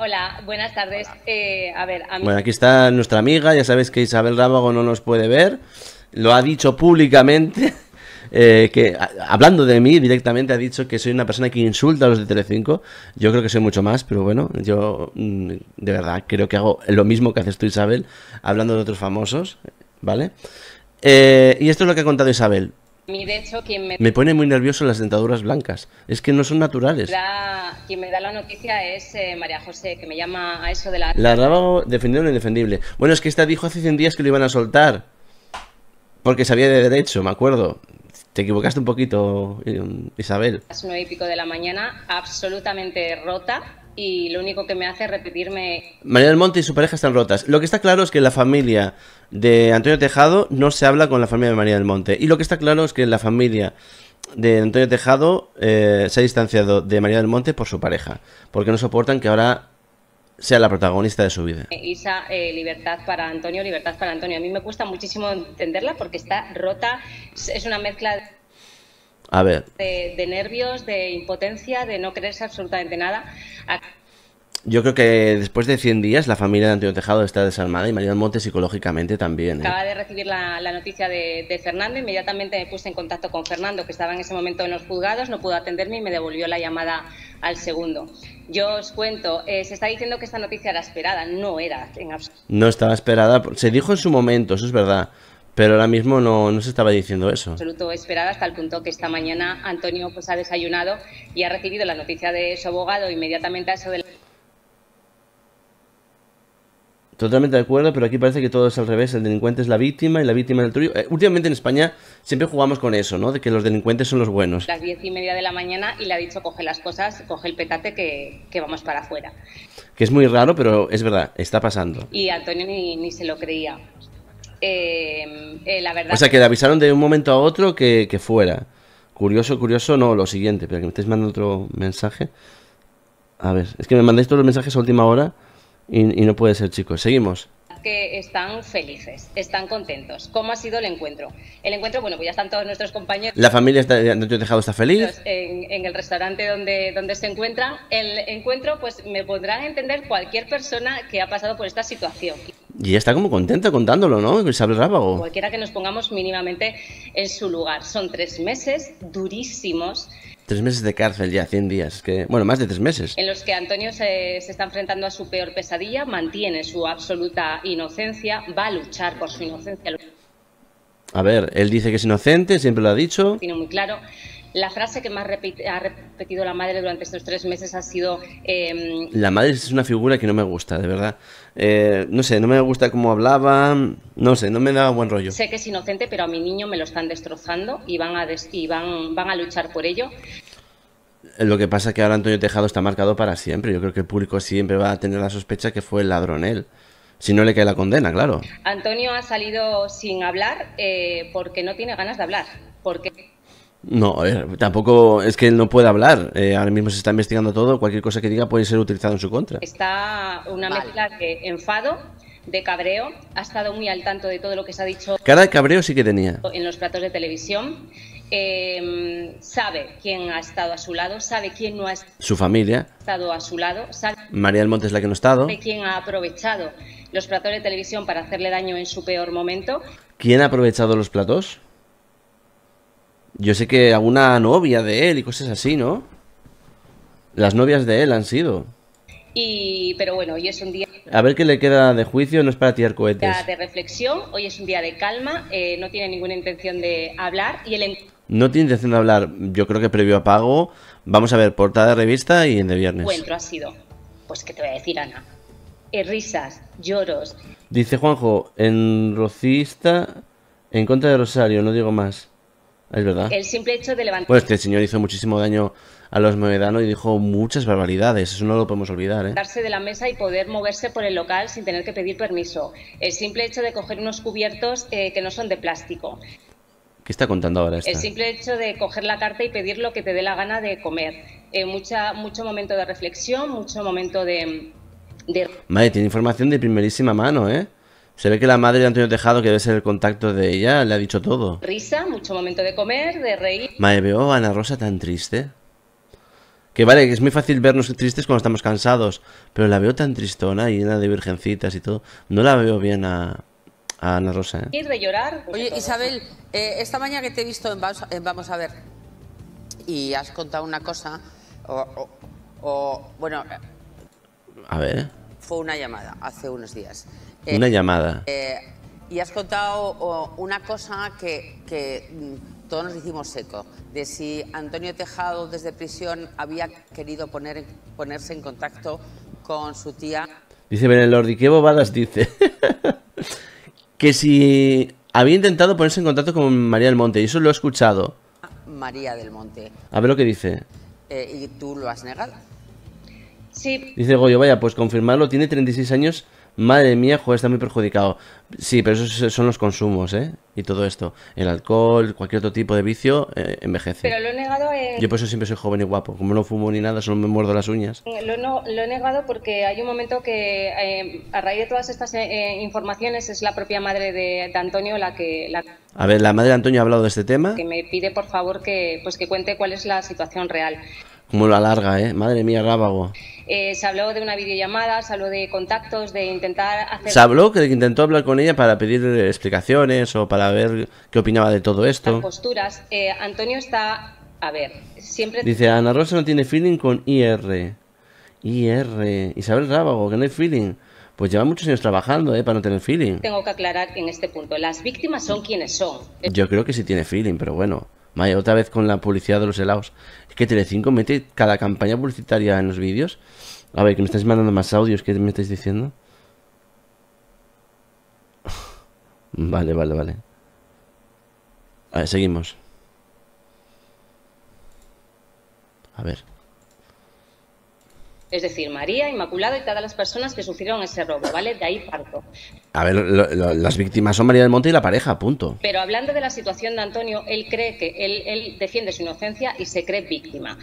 Hola, buenas tardes. Eh, a ver, Bueno, aquí está nuestra amiga, ya sabes que Isabel Rábago no nos puede ver, lo ha dicho públicamente. Eh, que hablando de mí directamente ha dicho que soy una persona que insulta a los de Telecinco. Yo creo que soy mucho más, pero bueno, yo mm, de verdad creo que hago lo mismo que haces tú, Isabel, hablando de otros famosos, ¿vale? Eh, y esto es lo que ha contado Isabel me... pone muy nervioso las dentaduras blancas. Es que no son naturales. Quien me da la noticia es eh, María José, que me llama a eso de la... La Rábago defendible o indefendible. Bueno, es que esta dijo hace 100 días que lo iban a soltar. Porque sabía de derecho, me acuerdo. Te equivocaste un poquito, eh, Isabel. las y pico de la mañana, absolutamente rota y lo único que me hace es repetirme... María del Monte y su pareja están rotas. Lo que está claro es que la familia de Antonio Tejado no se habla con la familia de María del Monte. Y lo que está claro es que la familia de Antonio Tejado eh, se ha distanciado de María del Monte por su pareja. Porque no soportan que ahora sea la protagonista de su vida. Eh, Isa, eh, libertad para Antonio, libertad para Antonio. A mí me cuesta muchísimo entenderla porque está rota, es una mezcla... De a ver. De, nervios, de impotencia, de no creerse absolutamente nada. Yo creo que después de 100 días la familia de Antonio Tejado está desarmada y María del Monte psicológicamente también. ¿eh? Acaba de recibir la, la noticia de, de, Fernando, inmediatamente me puse en contacto con Fernando, que estaba en ese momento en los juzgados, no pudo atenderme y me devolvió la llamada al segundo. Yo os cuento, eh, se está diciendo que esta noticia era esperada, no era en absoluto. No estaba esperada, se dijo en su momento, eso es verdad. Pero ahora mismo no, no se estaba diciendo eso. Absoluto esperada hasta el punto que esta mañana Antonio pues ha desayunado y ha recibido la noticia de su abogado inmediatamente a eso del... Totalmente de acuerdo, pero aquí parece que todo es al revés. El delincuente es la víctima y la víctima del tuyo. Eh, últimamente en España siempre jugamos con eso, ¿no? De que los delincuentes son los buenos. Las diez y media de la mañana y le ha dicho coge las cosas, coge el petate que, que vamos para afuera. Que es muy raro, pero es verdad, está pasando. Y Antonio ni, ni se lo creía. Em, eh, la verdad. O sea, que le avisaron de un momento a otro que, fuera. Curioso, curioso, no, lo siguiente, pero que me estáis mandando otro mensaje. A ver, es que me mandáis todos los mensajes a última hora y, no puede ser, chicos. Seguimos que están felices, están contentos. ¿Cómo ha sido el encuentro? El encuentro, bueno, pues ya están todos nuestros compañeros. ¿La familia está, no te he dejado está feliz? En, el restaurante donde, donde se encuentra. El encuentro, pues me podrá entender cualquier persona que ha pasado por esta situación. Y ya está como contenta contándolo, ¿no? Isabel Rábago. Cualquiera que nos pongamos mínimamente en su lugar. Son tres meses durísimos. Tres meses de cárcel ya, 100 días. Que, bueno, más de tres meses. En los que Antonio se, se, está enfrentando a su peor pesadilla, mantiene su absoluta inocencia, va a luchar por su inocencia. A ver, él dice que es inocente, siempre lo ha dicho. Tiene muy claro. La frase que más ha repetido la madre durante estos tres meses ha sido... Em, la madre es una figura que no me gusta, de verdad. Eh, no sé, no me gusta cómo hablaba, no sé, no me daba buen rollo. Sé que es inocente, pero a mi niño me lo están destrozando y van a, des van, van a luchar por ello. Lo que pasa es que ahora Antonio Tejado está marcado para siempre. Yo creo que el público siempre va a tener la sospecha que fue el ladrón él. si no le cae la condena, claro. Antonio ha salido sin hablar eh, porque no tiene ganas de hablar, porque no, tampoco es que él no pueda hablar. Eh, ahora mismo se está investigando todo. Cualquier cosa que diga puede ser utilizada en su contra. Está una mezcla de enfado, de cabreo. Ha estado muy al tanto de todo lo que se ha dicho. Cara de cabreo sí que tenía. En los platos de televisión. Em, sabe quién ha estado a su lado, sabe quién no ha estado. Su familia. Estado a su lado. María del Monte es la que no ha estado. Sabe quién ha aprovechado los platos de televisión para hacerle daño en su peor momento. ¿Quién ha aprovechado los platos? Yo sé que alguna novia de él y cosas así, ¿no? Las novias de él han sido. Y, pero bueno, hoy es un día... A ver qué le queda de juicio, no es para tirar cohetes. De reflexión, hoy es un día de calma, eh, no tiene ninguna intención de hablar y el... No tiene intención de hablar, yo creo que previo a pago. Vamos a ver, portada de revista y en de viernes. encuentro ha sido? Pues que te voy a decir, Ana. Eh, risas, lloros. Dice Juanjo, en Rocista, en contra de Rosario, no digo más. Es verdad. El simple hecho de levantar. Pues este señor hizo muchísimo daño a los moedanos y dijo muchas barbaridades. Eso no lo podemos olvidar. ¿eh? Darse de la mesa y poder moverse por el local sin tener que pedir permiso. El simple hecho de coger unos cubiertos eh, que no son de plástico. ¿Qué está contando ahora esta? El simple hecho de coger la carta y pedir lo que te dé la gana de comer. Eh, mucha, mucho momento de reflexión, mucho momento de, de... Madre, tiene información de primerísima mano, ¿eh? Se ve que la madre de Antonio Tejado, que debe ser el contacto de ella, le ha dicho todo. Risa, mucho momento de comer, de reír. Madre, eh, veo a Ana Rosa tan triste. Que vale, que es muy fácil vernos tristes cuando estamos cansados, pero la veo tan tristona y llena de virgencitas y todo. No la veo bien a, Ana Rosa. ¿eh? de llorar. Oye, Isabel, eh, esta mañana que te he visto vamos, a ver y has contado una cosa, o, o bueno... A ver. Fue una llamada hace unos días. Eh, una llamada. Eh, y has contado una cosa que, mm, todos nos hicimos seco de si Antonio Tejado desde prisión había querido poner, ponerse en contacto con su tía. Dice Benelordi, qué bobadas dice. que si había intentado ponerse en contacto con María del Monte, y eso lo he escuchado. Ah, María del Monte. A ver lo que dice. Eh, ¿Y tú lo has negado? Sí. Dice Goyo, vaya, pues confirmarlo, tiene 36 años madre mía, joder, está muy perjudicado. Sí, pero esos son los consumos, ¿eh? Y todo esto. El alcohol, cualquier otro tipo de vicio, eh, envejece. Pero lo negado Yo por eso siempre soy joven y guapo. Como no fumo ni nada, solo me muerdo las uñas. Lo, he negado porque hay un momento que, eh, a raíz de todas estas eh, informaciones, es la propia madre de, Antonio la que... A ver, la madre de Antonio ha hablado de este tema. Que me pide, por favor, que, pues, que cuente cuál es la situación real. Mola larga, ¿eh? Madre mía, Rábago. Eh, se habló de una videollamada, se habló de contactos, de intentar hacer... Se habló que intentó hablar con ella para pedir explicaciones o para ver qué opinaba de todo esto. Posturas. Eh, Antonio está... A ver, siempre... Dice, Ana Rosa no tiene feeling con IR. IR. Isabel Rábago, que no hay feeling. Pues lleva muchos años trabajando, ¿eh? Para no tener feeling. Tengo que aclarar en este punto. Las víctimas son quienes son. Yo creo que sí tiene feeling, pero bueno. Vaya, otra vez con la publicidad de los helados. Es que Telecinco mete cada campaña publicitaria en los vídeos. A ver, que me estáis mandando más audios, ¿qué me estáis diciendo? Vale, vale, vale. A ver, seguimos. A ver es decir, María, Inmaculada y todas las personas que sufrieron ese robo, ¿vale? De ahí parto. A ver, las víctimas son María del Monte y la pareja, punto. Pero hablando de la situación de Antonio, él cree que él, defiende su inocencia y se cree víctima.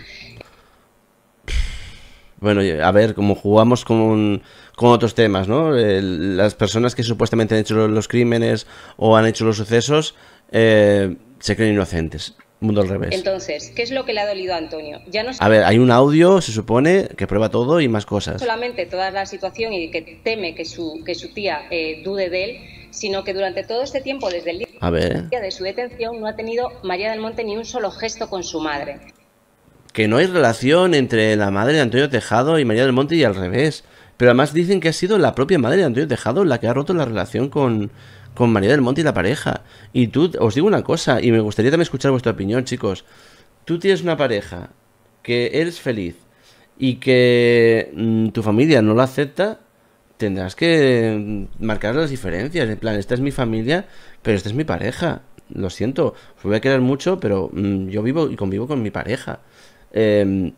Bueno, a ver, como jugamos con, otros temas, ¿no? Eh, las personas que supuestamente han hecho los, crímenes o han hecho los sucesos eh, se creen inocentes al revés. Entonces, ¿qué es lo que le ha dolido a Antonio? Ya no... A ver, hay un audio, se supone, que prueba todo y más cosas. Solamente toda la situación y que teme que su, que su tía eh, dude de él, sino que durante todo este tiempo, desde el día eh. de su detención, no ha tenido María del Monte ni un solo gesto con su madre. Que no hay relación entre la madre de Antonio Tejado y María del Monte y al revés. Pero además dicen que ha sido la propia madre de Antonio Tejado la que ha roto la relación con, con María del Monte y la pareja. Y tú, os digo una cosa, y me gustaría también escuchar vuestra opinión, chicos. Tú tienes una pareja que eres feliz y que mm, tu familia no la acepta, tendrás que mm, marcar las diferencias. En plan, esta es mi familia, pero esta es mi pareja. Lo siento, os voy a querer mucho, pero mm, yo vivo y convivo con mi pareja. Eh,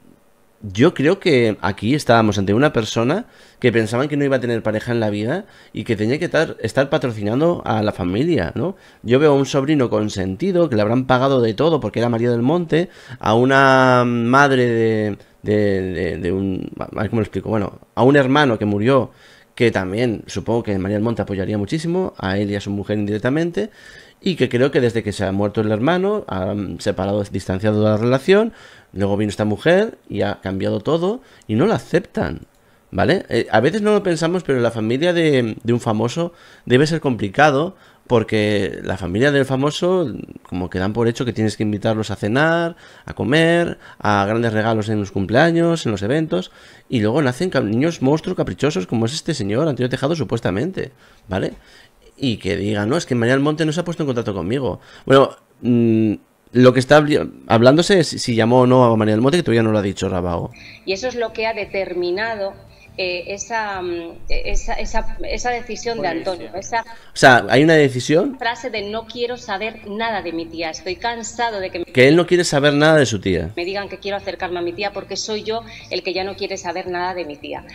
yo creo que aquí estábamos ante una persona que pensaban que no iba a tener pareja en la vida y que tenía que estar, estar patrocinando a la familia, ¿no? Yo veo a un sobrino consentido que le habrán pagado de todo porque era María del Monte, a una madre de, de, de, de un... ¿Cómo lo explico? Bueno, a un hermano que murió que también supongo que María del Monte apoyaría muchísimo, a él y a su mujer indirectamente, y que creo que desde que se ha muerto el hermano, han separado, distanciado de la relación, Luego vino esta mujer y ha cambiado todo y no la aceptan. ¿Vale? Eh, a veces no lo pensamos, pero la familia de, un famoso debe ser complicado porque la familia del famoso como que dan por hecho que tienes que invitarlos a cenar, a comer, a grandes regalos en los cumpleaños, en los eventos, y luego nacen niños monstruos caprichosos como es este señor Antonio Tejado supuestamente, ¿vale? Y que digan, no, es que María Monte no se ha puesto en contacto conmigo. Bueno, mm, lo que está hablándose es si llamó o no a María del Monte, que todavía no lo ha dicho Rabago. Y eso es lo que ha determinado eh, mm, esa, esa, esa, decisión de Antonio. o sea, hay una decisión. Frase de no quiero saber nada de mi tía, estoy cansado de que... Que él no quiere saber nada de su tía. Me digan que quiero acercarme a mi tía porque soy yo el que ya no quiere saber nada de mi tía.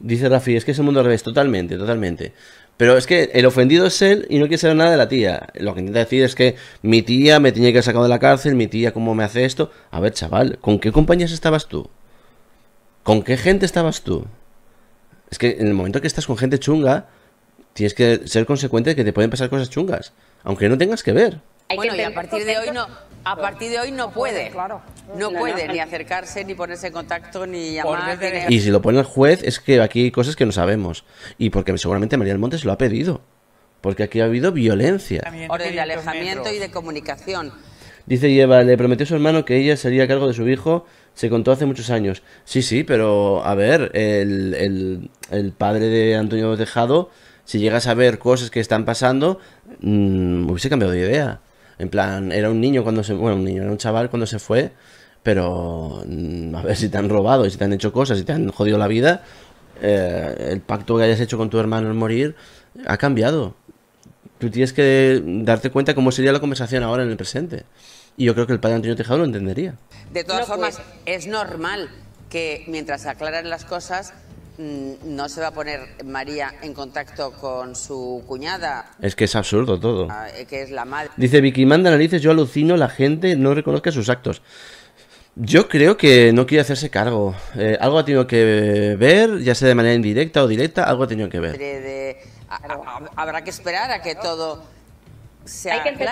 Dice Rafi, es que es el mundo al revés, totalmente, totalmente. Pero es que el ofendido es él y no quiere saber nada de la tía. Lo que intenta decir es que mi tía me tenía que haber sacado de la cárcel, mi tía cómo me hace esto. A ver, chaval, ¿con qué compañías estabas tú? ¿Con qué gente estabas tú? Es que en el momento que estás con gente chunga, tienes que ser consecuente de que te pueden pasar cosas chungas, aunque no tengas que ver bueno, y a partir de hoy no, a partir de hoy no, puede, No, puede ni acercarse, ni ponerse en contacto, ni llamar. Y si lo pone el juez, es que aquí hay cosas que no sabemos. Y porque seguramente María del Monte se lo ha pedido. Porque aquí ha habido violencia. Orden de alejamiento y de comunicación. Dice Eva, le prometió a su hermano que ella sería a cargo de su hijo, se contó hace muchos años. Sí, sí, pero a ver, el, el, el padre de Antonio dejado si llega a saber cosas que están pasando, mm, hubiese cambiado de idea. En plan, era un niño cuando se. Bueno, un niño, era un chaval cuando se fue. Pero mm, a ver si te han robado, y si te han hecho cosas, si te han jodido la vida. Eh, el pacto que hayas hecho con tu hermano al morir ha cambiado. Tú tienes que darte cuenta cómo sería la conversación ahora en el presente. Y yo creo que el padre Antonio Tejado lo entendería. De todas formas, pues es normal que mientras aclaran las cosas Mm, no se va a poner María en contacto con su cuñada. Es que es absurdo todo. Ah, eh, Dice Vicky, manda narices, yo alucino, la gente no reconozca sus actos. Yo creo que no quiere hacerse cargo. Eh, algo ha tenido que ver, ya sea de manera indirecta o directa, algo ha tenido que ver. habrá que esperar a que todo se Hay que, que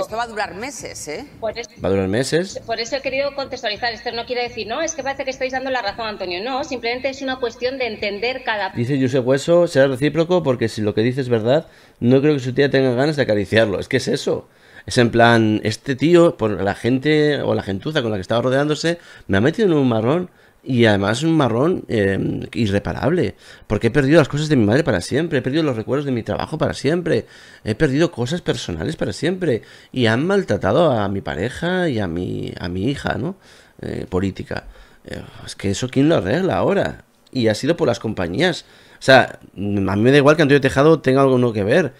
esto va a durar meses, ¿eh? ¿Va a durar meses? Por eso he querido contextualizar. Esto no quiere decir, no, es que parece que estáis dando la razón, Antonio. No, simplemente es una cuestión de entender cada... Dice Josep Hueso, será recíproco porque si lo que dice es verdad, no creo que su tía tenga ganas de acariciarlo. Es que es eso. Es en plan, este tío, por la gente o la gentuza con la que estaba rodeándose, me ha metido en un marrón y además un marrón em, irreparable, porque he perdido las cosas de mi madre para siempre, he perdido los recuerdos de mi trabajo para siempre, he perdido cosas personales para siempre, y han maltratado a mi pareja y a mi, a mi hija, ¿no? Eh, política. Eh, es que eso quién lo arregla ahora. Y ha sido por las compañías. O sea, a mí me da igual que Antonio Tejado tenga algo que ver.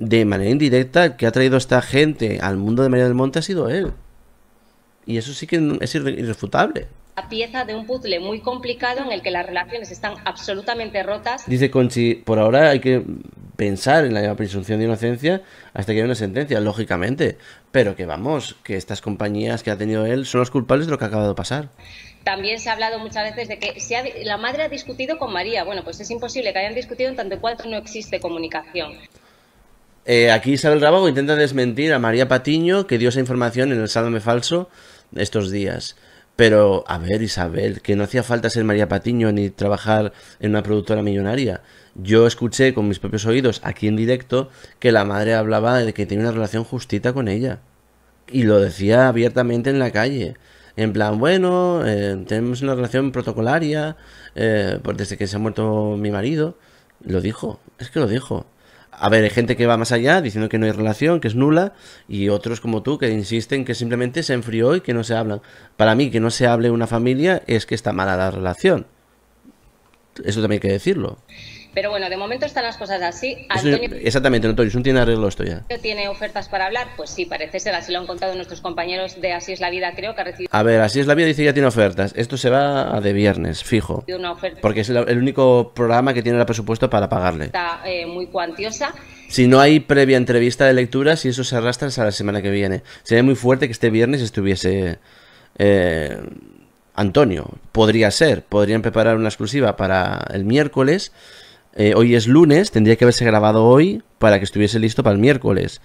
De manera indirecta, que ha traído a esta gente al mundo de María del Monte ha sido él. Y eso sí que es irrefutable pieza de un puzzle muy complicado en el que las relaciones están absolutamente rotas. Dice Conchi, por ahora hay que pensar en la presunción de inocencia hasta que haya una sentencia, lógicamente. Pero que vamos, que estas compañías que ha tenido él son los culpables de lo que ha acabado de pasar. También se ha hablado muchas veces de que la madre ha discutido con María. Bueno, pues es imposible que hayan discutido en tanto cuatro no existe comunicación. Eh, aquí Isabel Rábago intenta desmentir a María Patiño que dio esa información en el Sálvame Falso estos días. Pero, a ver, Isabel, que no hacía falta ser María Patiño ni trabajar en una productora millonaria. Yo escuché con mis propios oídos, aquí en directo, que la madre hablaba de que tenía una relación justita con ella. Y lo decía abiertamente en la calle. En plan, bueno, eh, tenemos una relación protocolaria, eh, pues desde que se ha muerto mi marido. Lo dijo, es que lo dijo. A ver, hay gente que va más allá diciendo que no hay relación, que es nula, y otros como tú que insisten que simplemente se enfrió y que no se hablan. Para mí, que no se hable una familia es que está mala la relación. Eso también hay que decirlo. Pero bueno, de momento están las cosas así. Antonio, exactamente, Antonio, ¿un tiene arreglo esto ya. ¿Tiene ofertas para hablar? Pues sí, parece ser, así lo han contado nuestros compañeros de Así es la vida, creo que ha recibido... A ver, Así es la vida dice ya tiene ofertas. Esto se va a de viernes, fijo. Porque es el único programa que tiene el presupuesto para pagarle. Está eh, muy cuantiosa. Si no hay previa entrevista de lectura, si eso se arrastra a la semana que viene. Sería muy fuerte que este viernes estuviese... Eh, Antonio, podría ser, podrían preparar una exclusiva para el miércoles eh, hoy es lunes, tendría que haberse grabado hoy para que estuviese listo para el miércoles.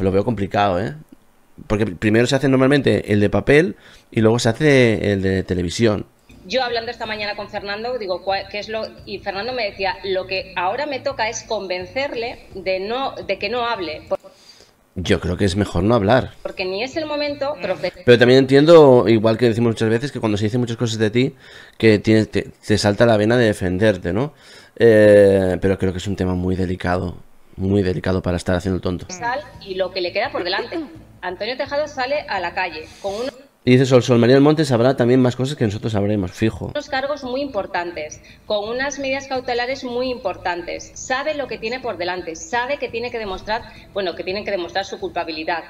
lo veo complicado, ¿eh? Porque primero se hace normalmente el de papel y luego se hace el de televisión. Yo hablando esta mañana con Fernando, digo, ¿qué es lo? Y Fernando me decía, lo que ahora me toca es convencerle de, no, de que no hable. Yo creo que es mejor no hablar. Porque ni es el momento, pero... pero también entiendo, igual que decimos muchas veces, que cuando se dicen muchas cosas de ti, que te, salta la vena de defenderte, ¿no? Eh, pero creo que es un tema muy delicado, muy delicado para estar haciendo el tonto. y lo que le queda por delante. Antonio Tejado sale a la calle con un... Y dice Sol, Sol María del Monte sabrá también más cosas que nosotros sabremos, fijo. Unos cargos muy importantes, con unas medidas cautelares muy importantes. Sabe lo que tiene por delante, sabe que tiene que demostrar, bueno, que tienen que demostrar su culpabilidad.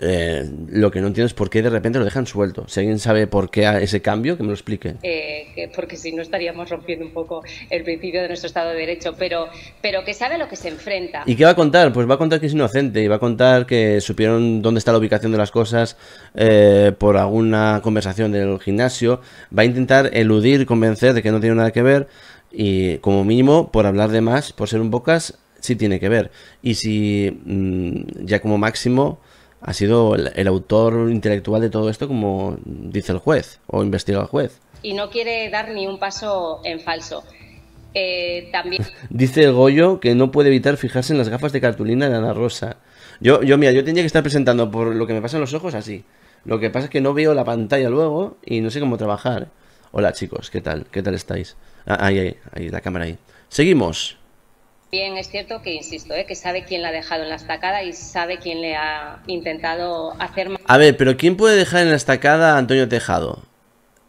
Eh, lo que no entiendo es por qué de repente lo dejan suelto. Si alguien sabe por qué ese cambio, que me lo explique. Eh, porque si no estaríamos rompiendo un poco el principio de nuestro Estado de Derecho, pero, pero que sabe lo que se enfrenta. ¿Y qué va a contar? Pues va a contar que es inocente y va a contar que supieron dónde está la ubicación de las cosas eh, por alguna conversación del gimnasio. Va a intentar eludir y convencer de que no tiene nada que ver y como mínimo por hablar de más, por ser un bocas, sí tiene que ver. Y si mm, ya como máximo ha sido el, autor intelectual de todo esto, como dice el juez o investiga el juez. Y no quiere dar ni un paso en falso. Eh, también... dice Goyo que no puede evitar fijarse en las gafas de cartulina de Ana Rosa. Yo, yo, mira, yo tenía que estar presentando por lo que me pasa en los ojos así. Lo que pasa es que no veo la pantalla luego y no sé cómo trabajar. Hola chicos, ¿qué tal? ¿Qué tal estáis? Ah, ahí, ahí, ahí, la cámara ahí. Seguimos. Bien, es cierto que, insisto, ¿eh? que sabe quién la ha dejado en la estacada y sabe quién le ha intentado hacer... A ver, pero ¿quién puede dejar en la estacada a Antonio Tejado?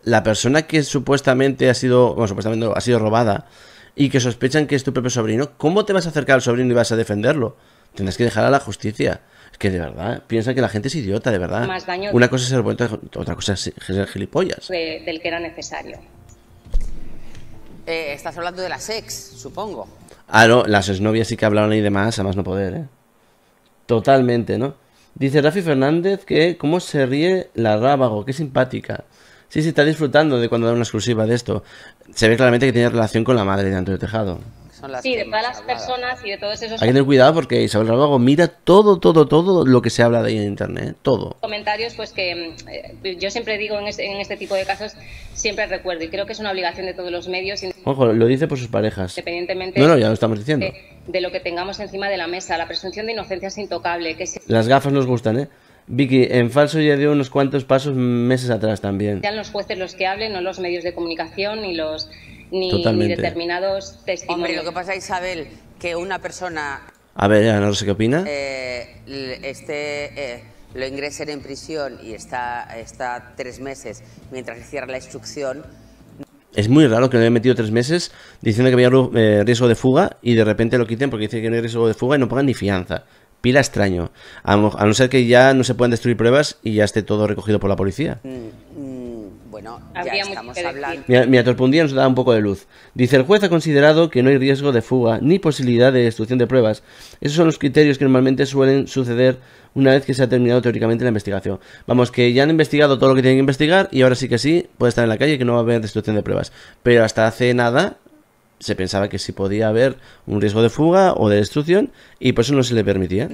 La persona que supuestamente ha sido, supuestamente ha sido robada y que sospechan que es tu propio sobrino. ¿Cómo te vas a acercar al sobrino y vas a defenderlo? Tendrás que dejar a la justicia. Es que de verdad, piensa que la gente es idiota, de verdad. Una cosa es ser bueno, otra cosa es ser gilipollas. del que era necesario. Eh, estás hablando de las ex, supongo. Ah, no, las exnovias sí que hablaron y demás, más no poder, ¿eh? Totalmente, ¿no? Dice Rafi Fernández que cómo se ríe la rábago, qué simpática. Sí, se está disfrutando de cuando da una exclusiva de esto. Se ve claramente que tiene relación con la madre de Antonio Tejado. Sí, de todas las personas y de todos esos... Hay que tener cuidado porque Isabel Rábago mira todo, todo, todo lo que se habla de ahí en Internet, todo. Comentarios, pues que mm, eh, yo siempre digo este, en este, tipo de casos, siempre recuerdo, y creo que es una obligación de todos los medios... Ojo, lo dice por sus parejas. Independientemente... No, no, ya lo estamos diciendo. De, lo que tengamos encima de la mesa, la presunción de inocencia es intocable. Que Las gafas nos gustan, ¿eh? Vicky, en falso ya dio unos cuantos pasos meses atrás también. Sean los jueces los que hablen, no los medios de comunicación y los ni, determinados testimonios. Hombre, lo que pasa, Isabel, que una persona. A ver, ya no sé qué opina. Eh, eh, lo ingresen en prisión y está, está tres meses mientras se cierra la instrucción, es muy raro que no hayan metido tres meses diciendo que había eh, riesgo de fuga y de repente lo quiten porque dicen que no hay riesgo de fuga y no pagan ni fianza. Pila extraño. A, no ser que ya no se puedan destruir pruebas y ya esté todo recogido por la policía. Mm, mm, bueno, ya estamos hablando. Mira, nos da un poco de luz. Dice: el juez ha considerado que no hay riesgo de fuga ni posibilidad de destrucción de pruebas. Esos son los criterios que normalmente suelen suceder una vez que se ha terminado teóricamente la investigación. Vamos, que ya han investigado todo lo que tienen que investigar y ahora sí que sí, puede estar en la calle que no va a haber destrucción de pruebas. Pero hasta hace nada se pensaba que sí podía haber un riesgo de fuga o de destrucción y por eso no se le permitía.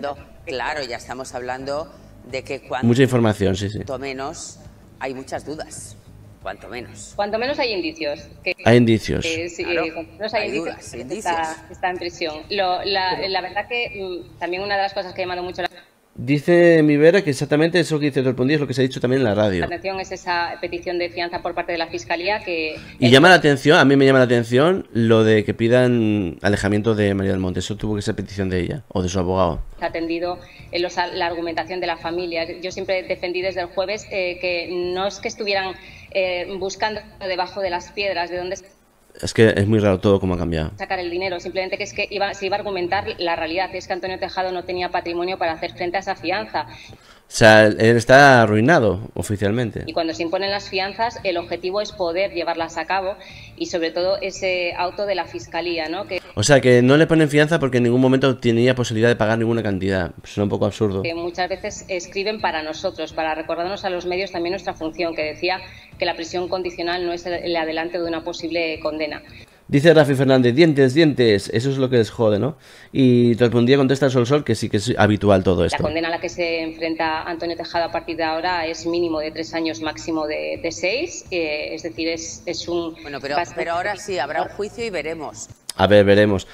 claro, ya estamos hablando de que cuando... Mucha información, sí, sí. menos hay muchas dudas. Cuanto menos. Cuanto menos hay indicios. hay indicios. sí, claro. cuanto menos hay, indicios, Está, en prisión. la, verdad que mm, también una de las cosas que ha llamado mucho la Dice mi Vera que exactamente eso que dice Torpondí es lo que se ha dicho también en la radio. La atención es esa petición de fianza por parte de la fiscalía que. Y llama la atención, a mí me llama la atención lo de que pidan alejamiento de María del Monte. Eso tuvo que ser petición de ella o de su abogado. Atendido en los, la argumentación de la familia. Yo siempre defendí desde el jueves eh, que no es que estuvieran eh, buscando debajo de las piedras, de dónde es que es muy raro todo cómo ha cambiado. Sacar el dinero, simplemente que es que iba, se iba a argumentar la realidad, es que Antonio Tejado no tenía patrimonio para hacer frente a esa fianza. O sea, él está arruinado oficialmente. Y cuando se imponen las fianzas, el objetivo es poder llevarlas a cabo y sobre todo ese auto de la fiscalía, ¿no? O sea, que no le ponen fianza porque en ningún momento tenía posibilidad de pagar ninguna cantidad. Es un poco absurdo. muchas veces escriben para nosotros, para recordarnos a los medios también nuestra función, que decía que la prisión condicional no es el adelanto de una posible condena. Dice Rafi Fernández, dientes, dientes, eso es lo que les jode, ¿no? Y respondía, contesta Sol Sol, que sí que es habitual todo esto. La condena a la que se enfrenta Antonio Tejada a partir de ahora es mínimo de tres años, máximo de, seis, eh, es decir, es, es un... Bueno, pero, pero ahora sí, habrá un juicio y veremos. A ver, veremos.